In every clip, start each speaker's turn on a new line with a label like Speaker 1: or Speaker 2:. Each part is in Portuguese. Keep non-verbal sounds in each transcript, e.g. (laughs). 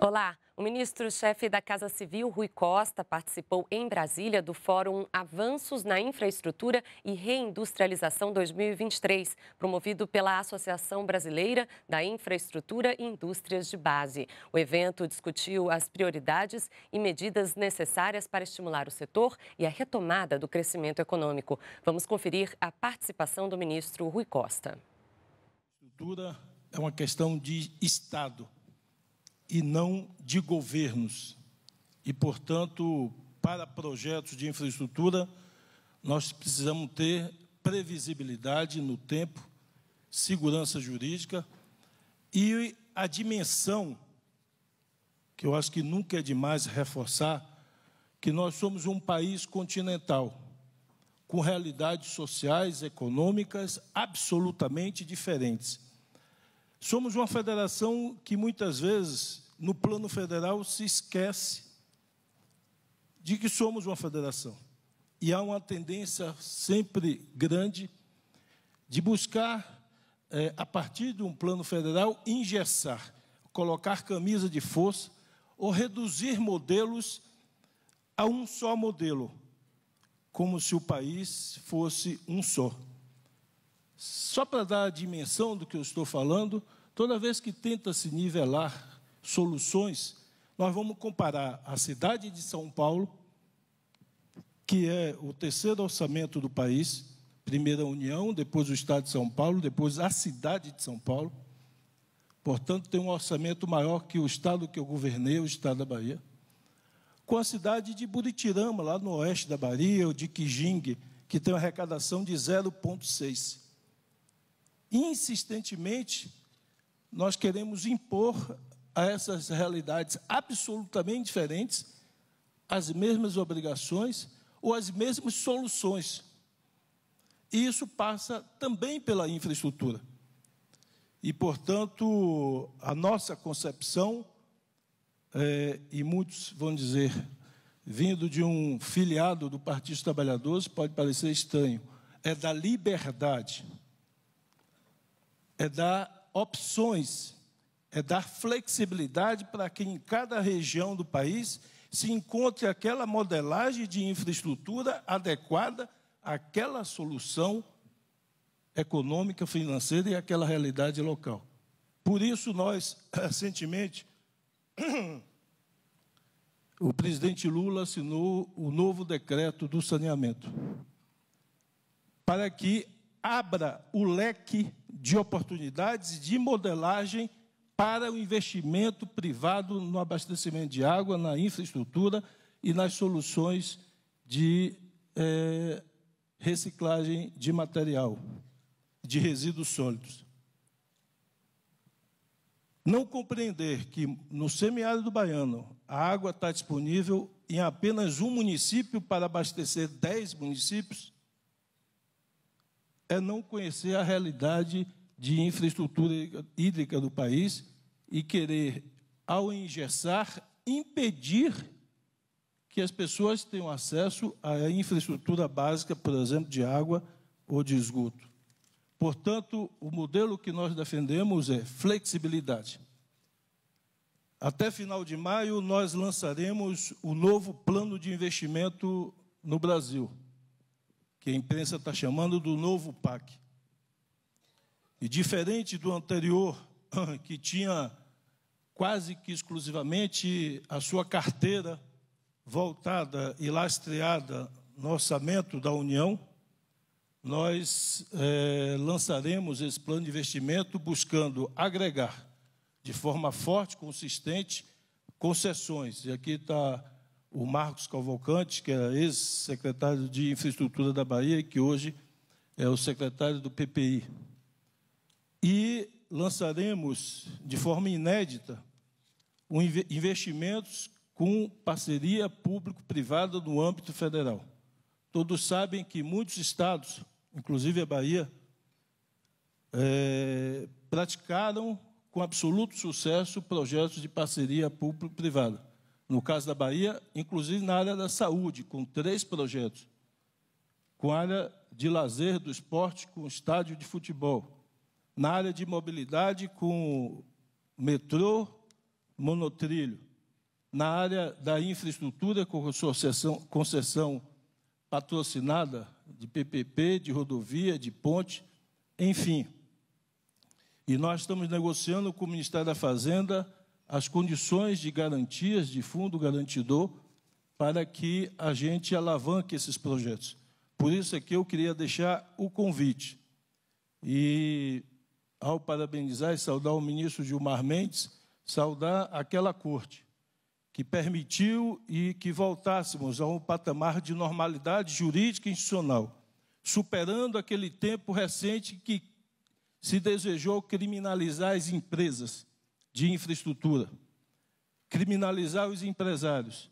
Speaker 1: Olá, o ministro-chefe da Casa Civil, Rui Costa, participou em Brasília do Fórum Avanços na Infraestrutura e Reindustrialização 2023, promovido pela Associação Brasileira da Infraestrutura e Indústrias de Base. O evento discutiu as prioridades e medidas necessárias para estimular o setor e a retomada do crescimento econômico. Vamos conferir a participação do ministro Rui Costa. Infraestrutura é uma questão de Estado e não de governos. E, portanto, para projetos de infraestrutura, nós precisamos ter previsibilidade no tempo, segurança jurídica e a dimensão, que eu acho que nunca é demais reforçar, que nós somos um país continental, com realidades sociais, econômicas absolutamente diferentes. Somos uma federação que muitas vezes, no plano federal, se esquece de que somos uma federação. E há uma tendência sempre grande de buscar, é, a partir de um plano federal, engessar, colocar camisa de força ou reduzir modelos a um só modelo, como se o país fosse um só. Só para dar a dimensão do que eu estou falando, toda vez que tenta se nivelar soluções, nós vamos comparar a cidade de São Paulo, que é o terceiro orçamento do país, primeira a União, depois o Estado de São Paulo, depois a cidade de São Paulo. Portanto, tem um orçamento maior que o estado que eu governei, o estado da Bahia. Com a cidade de Buritirama, lá no oeste da Bahia, ou de Quijingue, que tem uma arrecadação de 0,6 insistentemente, nós queremos impor a essas realidades absolutamente diferentes as mesmas obrigações ou as mesmas soluções. E isso passa também pela infraestrutura. E, portanto, a nossa concepção, é, e muitos vão dizer, vindo de um filiado do Partido dos Trabalhadores, pode parecer estranho, é da liberdade é dar opções, é dar flexibilidade para que em cada região do país se encontre aquela modelagem de infraestrutura adequada àquela solução econômica, financeira e àquela realidade local. Por isso, nós, (clears throat) recentemente, (clears throat) o presidente Lula assinou o novo decreto do saneamento, para que abra o leque de oportunidades de modelagem para o investimento privado no abastecimento de água, na infraestrutura e nas soluções de é, reciclagem de material, de resíduos sólidos. Não compreender que no semiárido do baiano a água está disponível em apenas um município para abastecer dez municípios é não conhecer a realidade de infraestrutura hídrica do país e querer, ao engessar, impedir que as pessoas tenham acesso à infraestrutura básica, por exemplo, de água ou de esgoto. Portanto, o modelo que nós defendemos é flexibilidade. Até final de maio, nós lançaremos o novo plano de investimento no Brasil que a imprensa está chamando do novo PAC. E diferente do anterior, (laughs) que tinha quase que exclusivamente a sua carteira voltada e lastreada no orçamento da União, nós é, lançaremos esse plano de investimento buscando agregar de forma forte, consistente, concessões. E aqui está o Marcos Cavalcante, que era é ex-secretário de Infraestrutura da Bahia, que hoje é o secretário do PPI. E lançaremos, de forma inédita, um investimentos com parceria público-privada no âmbito federal. Todos sabem que muitos estados, inclusive a Bahia, é, praticaram com absoluto sucesso projetos de parceria público-privada. No caso da Bahia, inclusive na área da saúde, com três projetos. Com a área de lazer do esporte, com estádio de futebol. Na área de mobilidade, com metrô, monotrilho. Na área da infraestrutura, com concessão, concessão patrocinada de PPP, de rodovia, de ponte, enfim. E nós estamos negociando com o Ministério da Fazenda as condições de garantias de fundo garantidor para que a gente alavanque esses projetos. Por isso é que eu queria deixar o convite. E, ao parabenizar e saudar o ministro Gilmar Mendes, saudar aquela corte que permitiu e que voltássemos a um patamar de normalidade jurídica e institucional, superando aquele tempo recente que se desejou criminalizar as empresas de infraestrutura, criminalizar os empresários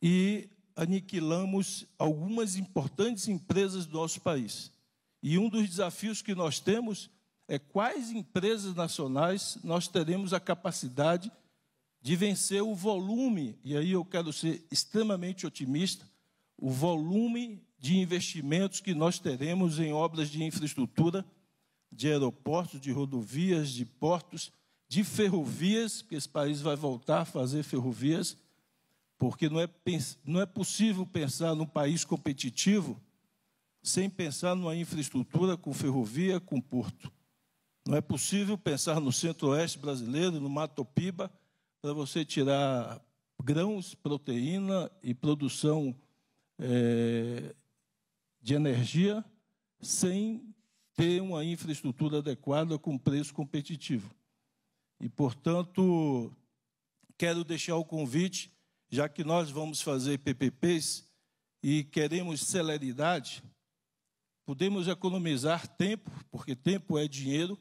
Speaker 1: e aniquilamos algumas importantes empresas do nosso país. E um dos desafios que nós temos é quais empresas nacionais nós teremos a capacidade de vencer o volume, e aí eu quero ser extremamente otimista, o volume de investimentos que nós teremos em obras de infraestrutura, de aeroportos, de rodovias, de portos, de ferrovias, que esse país vai voltar a fazer ferrovias, porque não é, não é possível pensar num país competitivo sem pensar numa infraestrutura com ferrovia, com porto. Não é possível pensar no centro-oeste brasileiro, no Mato Piba, para você tirar grãos, proteína e produção é, de energia sem ter uma infraestrutura adequada com preço competitivo. E, portanto, quero deixar o convite, já que nós vamos fazer PPPs e queremos celeridade, podemos economizar tempo, porque tempo é dinheiro,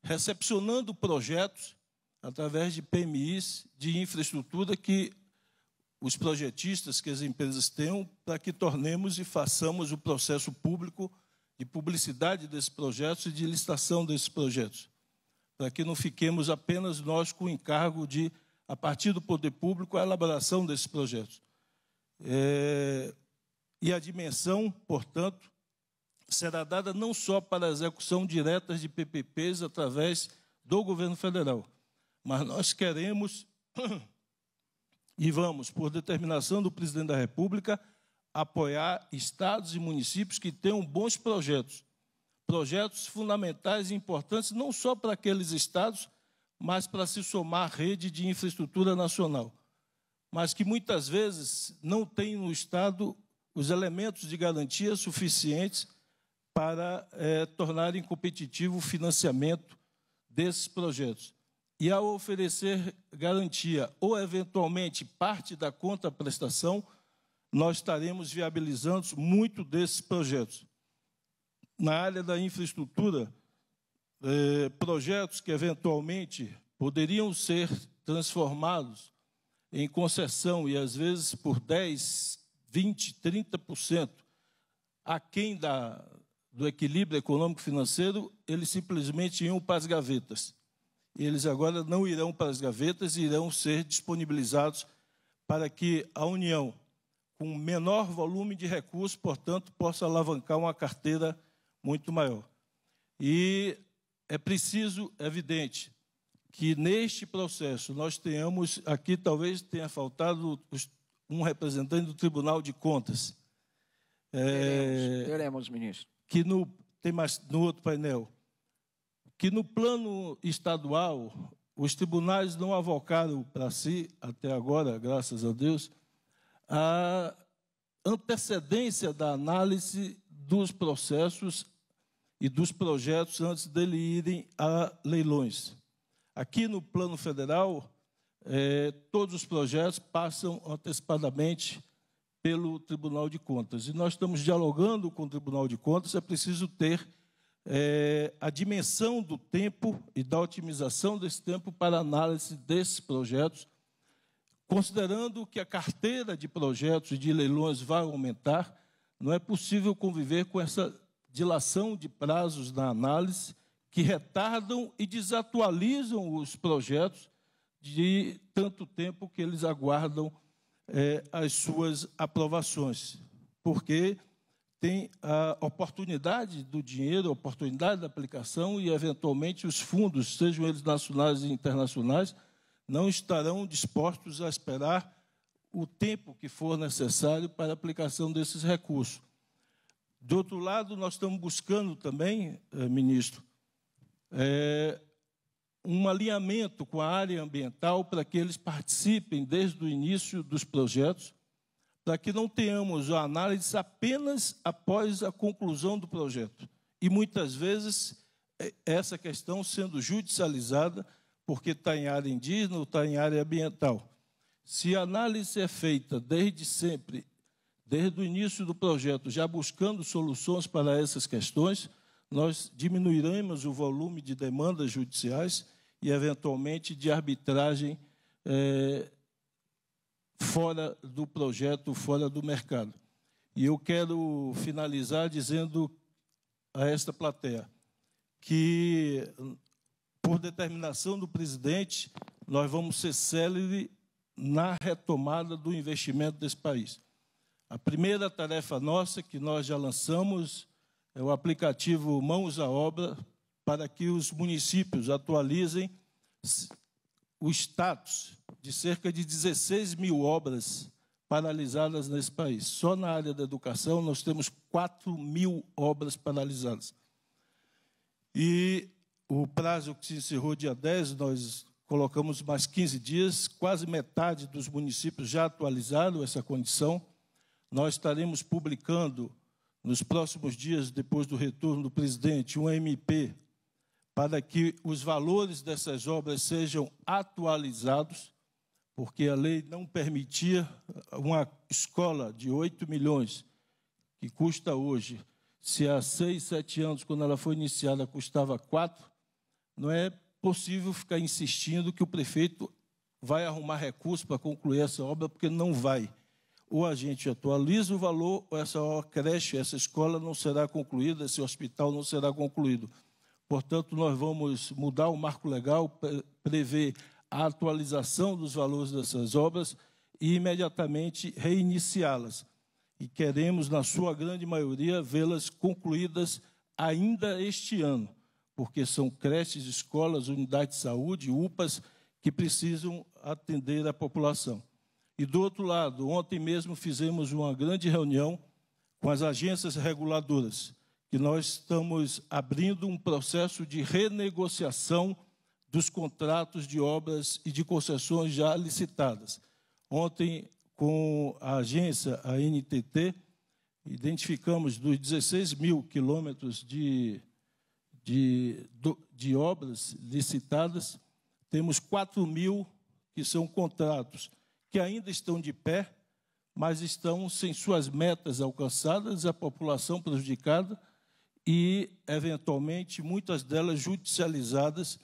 Speaker 1: recepcionando projetos através de PMIs de infraestrutura que os projetistas, que as empresas tenham, para que tornemos e façamos o processo público de publicidade desses projetos e de licitação desses projetos para que não fiquemos apenas nós com o encargo de, a partir do poder público, a elaboração desses projetos. É, e a dimensão, portanto, será dada não só para a execução direta de PPPs através do governo federal, mas nós queremos (clears throat) e vamos, por determinação do presidente da República, apoiar estados e municípios que tenham bons projetos projetos fundamentais e importantes, não só para aqueles estados, mas para se somar à rede de infraestrutura nacional, mas que muitas vezes não tem no Estado os elementos de garantia suficientes para é, tornarem competitivo o financiamento desses projetos. E ao oferecer garantia ou, eventualmente, parte da contraprestação, nós estaremos viabilizando muito desses projetos na área da infraestrutura é, projetos que eventualmente poderiam ser transformados em concessão e às vezes por 10, 20, 30% aquém da, do equilíbrio econômico-financeiro, eles simplesmente iam para as gavetas. Eles agora não irão para as gavetas, irão ser disponibilizados para que a União, com menor volume de recursos, portanto, possa alavancar uma carteira muito maior. E é preciso, evidente, que neste processo nós tenhamos, aqui talvez tenha faltado um representante do Tribunal de Contas. É, teremos, teremos, ministro. Que no, tem mais no outro painel. Que no plano estadual, os tribunais não avocaram para si, até agora, graças a Deus, a antecedência da análise dos processos e dos projetos antes dele irem a leilões. Aqui no plano federal, é, todos os projetos passam antecipadamente pelo Tribunal de Contas. E nós estamos dialogando com o Tribunal de Contas, é preciso ter é, a dimensão do tempo e da otimização desse tempo para análise desses projetos, considerando que a carteira de projetos e de leilões vai aumentar, não é possível conviver com essa dilação de prazos na análise que retardam e desatualizam os projetos de tanto tempo que eles aguardam é, as suas aprovações, porque tem a oportunidade do dinheiro, a oportunidade da aplicação e, eventualmente, os fundos, sejam eles nacionais e internacionais, não estarão dispostos a esperar o tempo que for necessário para a aplicação desses recursos. De outro lado, nós estamos buscando também, eh, ministro, é, um alinhamento com a área ambiental para que eles participem desde o início dos projetos, para que não tenhamos a análise apenas após a conclusão do projeto. E muitas vezes eh, essa questão sendo judicializada, porque está em área indígena ou está em área ambiental. Se a análise é feita desde sempre Desde o início do projeto, já buscando soluções para essas questões, nós diminuiremos o volume de demandas judiciais e, eventualmente, de arbitragem é, fora do projeto, fora do mercado. E eu quero finalizar dizendo a esta plateia que, por determinação do presidente, nós vamos ser célere na retomada do investimento desse país. A primeira tarefa nossa que nós já lançamos é o aplicativo Mãos à Obra para que os municípios atualizem o status de cerca de 16 mil obras paralisadas nesse país. Só na área da educação nós temos 4 mil obras paralisadas. E o prazo que se encerrou dia 10, nós colocamos mais 15 dias, quase metade dos municípios já atualizaram essa condição. Nós estaremos publicando nos próximos dias, depois do retorno do presidente, um MP para que os valores dessas obras sejam atualizados, porque a lei não permitia uma escola de 8 milhões, que custa hoje, se há 6, 7 anos, quando ela foi iniciada, custava 4, não é possível ficar insistindo que o prefeito vai arrumar recursos para concluir essa obra, porque não vai. Ou a gente atualiza o valor, ou essa creche, essa escola não será concluída, esse hospital não será concluído. Portanto, nós vamos mudar o marco legal, prever a atualização dos valores dessas obras e imediatamente reiniciá-las. E queremos, na sua grande maioria, vê-las concluídas ainda este ano, porque são creches, escolas, unidades de saúde, UPAs, que precisam atender a população. E do outro lado, ontem mesmo fizemos uma grande reunião com as agências reguladoras, que nós estamos abrindo um processo de renegociação dos contratos de obras e de concessões já licitadas. Ontem, com a agência, a NTT, identificamos dos 16 mil quilômetros de, de, de obras licitadas, temos 4 mil que são contratos que ainda estão de pé, mas estão sem suas metas alcançadas, a população prejudicada e, eventualmente, muitas delas judicializadas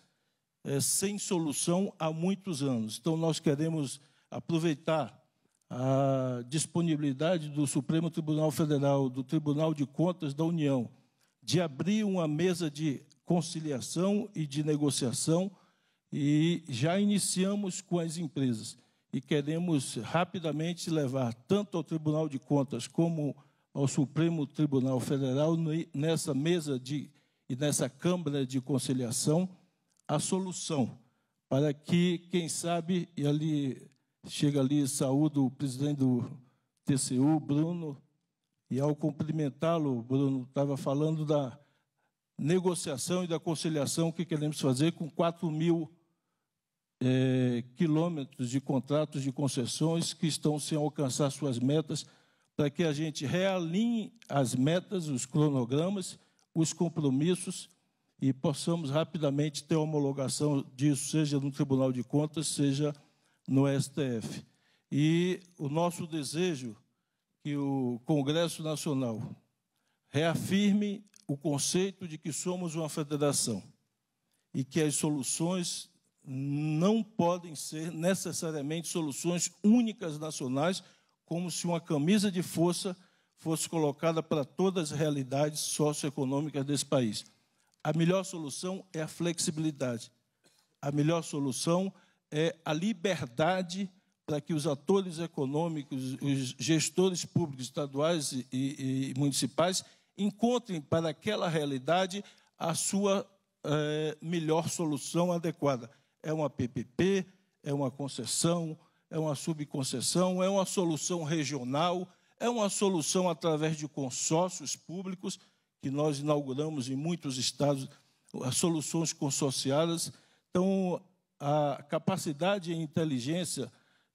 Speaker 1: é, sem solução há muitos anos. Então, nós queremos aproveitar a disponibilidade do Supremo Tribunal Federal, do Tribunal de Contas da União, de abrir uma mesa de conciliação e de negociação, e já iniciamos com as empresas e queremos rapidamente levar tanto ao Tribunal de Contas como ao Supremo Tribunal Federal, nessa mesa de, e nessa Câmara de Conciliação, a solução para que, quem sabe, e ali chega ali, saúdo o presidente do TCU, Bruno, e ao cumprimentá-lo, Bruno estava falando da negociação e da conciliação que queremos fazer com 4 mil é, quilômetros de contratos de concessões que estão sem alcançar suas metas, para que a gente realinhe as metas, os cronogramas, os compromissos e possamos rapidamente ter homologação disso, seja no Tribunal de Contas, seja no STF. E o nosso desejo que o Congresso Nacional reafirme o conceito de que somos uma federação e que as soluções não podem ser necessariamente soluções únicas nacionais, como se uma camisa de força fosse colocada para todas as realidades socioeconômicas desse país. A melhor solução é a flexibilidade. A melhor solução é a liberdade para que os atores econômicos, os gestores públicos estaduais e, e municipais encontrem para aquela realidade a sua eh, melhor solução adequada é uma PPP, é uma concessão, é uma subconcessão, é uma solução regional, é uma solução através de consórcios públicos, que nós inauguramos em muitos estados, soluções consorciadas. Então, a capacidade e inteligência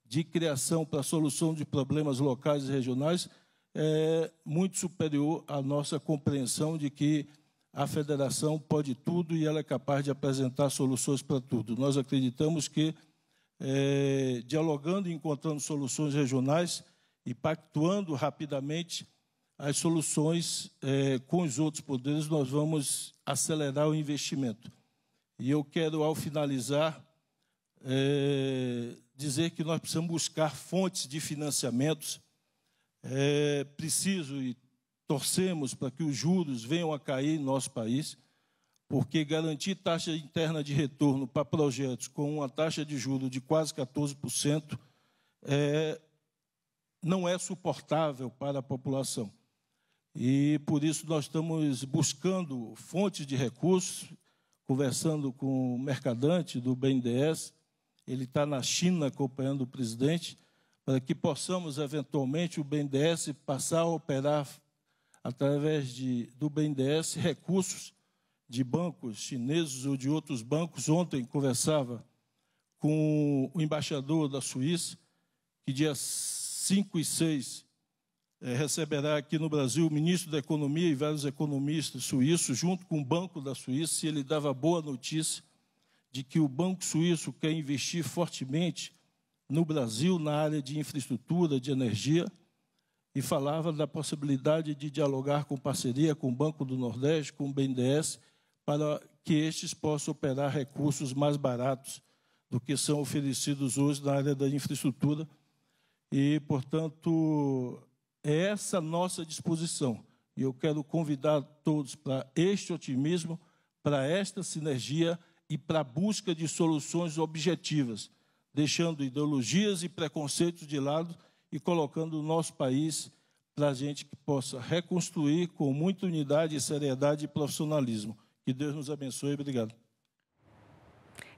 Speaker 1: de criação para a solução de problemas locais e regionais é muito superior à nossa compreensão de que a federação pode tudo e ela é capaz de apresentar soluções para tudo. Nós acreditamos que, é, dialogando e encontrando soluções regionais e pactuando rapidamente as soluções é, com os outros poderes, nós vamos acelerar o investimento. E eu quero, ao finalizar, é, dizer que nós precisamos buscar fontes de financiamentos. É preciso, e torcemos para que os juros venham a cair em nosso país, porque garantir taxa interna de retorno para projetos com uma taxa de juros de quase 14% é, não é suportável para a população. E por isso nós estamos buscando fontes de recursos, conversando com o mercadante do BNDES, ele está na China acompanhando o presidente, para que possamos, eventualmente, o BNDES passar a operar através de, do BNDES, recursos de bancos chineses ou de outros bancos. Ontem conversava com o embaixador da Suíça, que dia 5 e 6 é, eh, receberá aqui no Brasil o ministro da Economia e vários economistas suíços, junto com o Banco da Suíça, e ele dava boa notícia de que o Banco Suíço quer investir fortemente no Brasil na área de infraestrutura, de energia, e falava da possibilidade de dialogar com parceria com o Banco do Nordeste, com o BNDES, para que estes possam operar recursos mais baratos do que são oferecidos hoje na área da infraestrutura. E, portanto, é essa nossa disposição. E eu quero convidar todos para este otimismo, para esta sinergia e para a busca de soluções objetivas, deixando ideologias e preconceitos de lado e colocando o nosso país para a gente que possa reconstruir com muita unidade, seriedade e profissionalismo. Que Deus nos abençoe. Obrigado.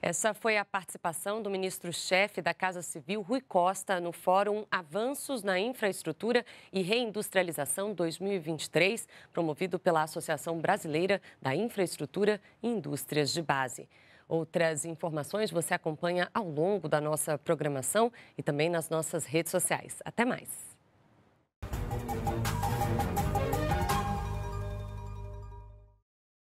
Speaker 1: Essa foi a participação do ministro-chefe da Casa Civil, Rui Costa, no Fórum Avanços na Infraestrutura e Reindustrialização 2023, promovido pela Associação Brasileira da Infraestrutura e Indústrias de Base. Outras informações você acompanha ao longo da nossa programação e também nas nossas redes sociais. Até mais!